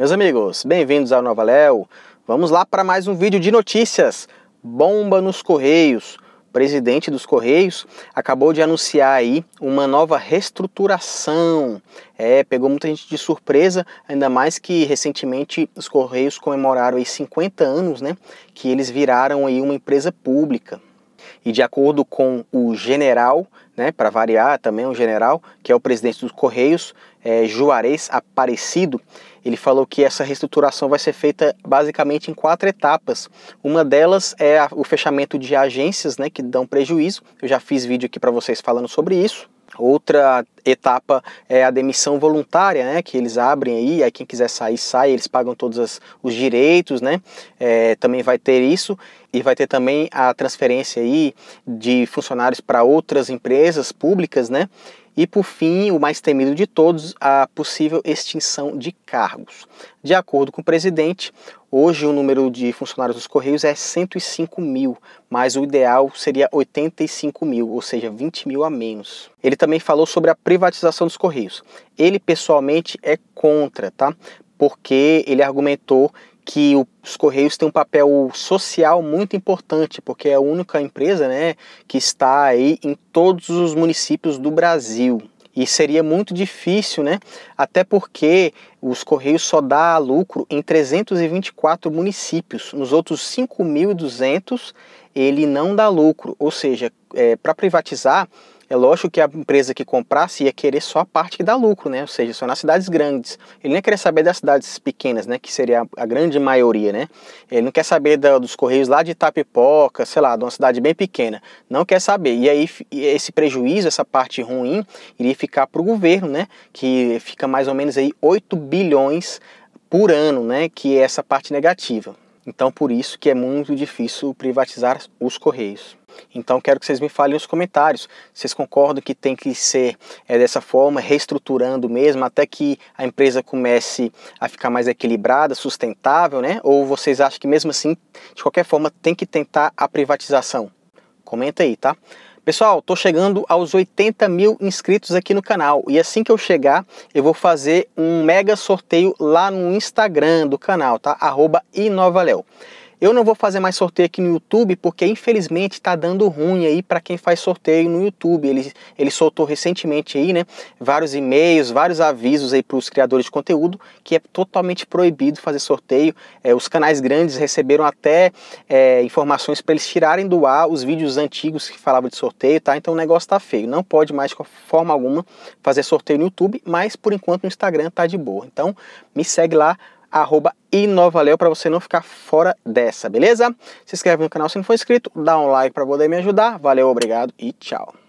Meus amigos, bem-vindos ao Nova Léo. Vamos lá para mais um vídeo de notícias. Bomba nos Correios. O presidente dos Correios acabou de anunciar aí uma nova reestruturação. É, pegou muita gente de surpresa, ainda mais que recentemente os Correios comemoraram aí 50 anos, né, que eles viraram aí uma empresa pública. E de acordo com o general, né, para variar também um general, que é o presidente dos Correios, é, Juarez Aparecido, ele falou que essa reestruturação vai ser feita basicamente em quatro etapas. Uma delas é o fechamento de agências né, que dão prejuízo. Eu já fiz vídeo aqui para vocês falando sobre isso. Outra etapa é a demissão voluntária, né, que eles abrem aí, aí quem quiser sair, sai, eles pagam todos as, os direitos, né, é, também vai ter isso, e vai ter também a transferência aí de funcionários para outras empresas públicas, né, e por fim, o mais temido de todos, a possível extinção de cargos. De acordo com o presidente, hoje o número de funcionários dos Correios é 105 mil, mas o ideal seria 85 mil, ou seja, 20 mil a menos. Ele também falou sobre a privatização dos Correios. Ele pessoalmente é contra, tá? Porque ele argumentou que os Correios têm um papel social muito importante, porque é a única empresa né, que está aí em todos os municípios do Brasil. E seria muito difícil, né? Até porque os Correios só dá lucro em 324 municípios. Nos outros 5.200 ele não dá lucro. Ou seja, é, para privatizar é lógico que a empresa que comprasse ia querer só a parte que dá lucro, né? Ou seja, só nas cidades grandes. Ele nem queria saber das cidades pequenas, né? Que seria a grande maioria, né? Ele não quer saber da, dos correios lá de Itapipoca, sei lá, de uma cidade bem pequena. Não quer saber. E aí esse prejuízo, essa parte ruim, iria ficar para o governo, né? Que fica mais ou menos aí 8 bilhões por ano, né? Que é essa parte negativa. Então, por isso que é muito difícil privatizar os correios. Então quero que vocês me falem nos comentários. Vocês concordam que tem que ser é, dessa forma, reestruturando mesmo, até que a empresa comece a ficar mais equilibrada, sustentável, né? Ou vocês acham que mesmo assim, de qualquer forma, tem que tentar a privatização? Comenta aí, tá? Pessoal, estou chegando aos 80 mil inscritos aqui no canal e assim que eu chegar, eu vou fazer um mega sorteio lá no Instagram do canal, tá? Arroba Inovaleo. Eu não vou fazer mais sorteio aqui no YouTube porque infelizmente está dando ruim aí para quem faz sorteio no YouTube. Ele, ele soltou recentemente aí, né, vários e-mails, vários avisos aí para os criadores de conteúdo que é totalmente proibido fazer sorteio. É, os canais grandes receberam até é, informações para eles tirarem do ar os vídeos antigos que falavam de sorteio, tá? Então o negócio está feio. Não pode mais de forma alguma fazer sorteio no YouTube, mas por enquanto no Instagram tá de boa. Então me segue lá arroba Inovaleu para você não ficar fora dessa, beleza? Se inscreve no canal se não for inscrito, dá um like para poder me ajudar. Valeu, obrigado e tchau.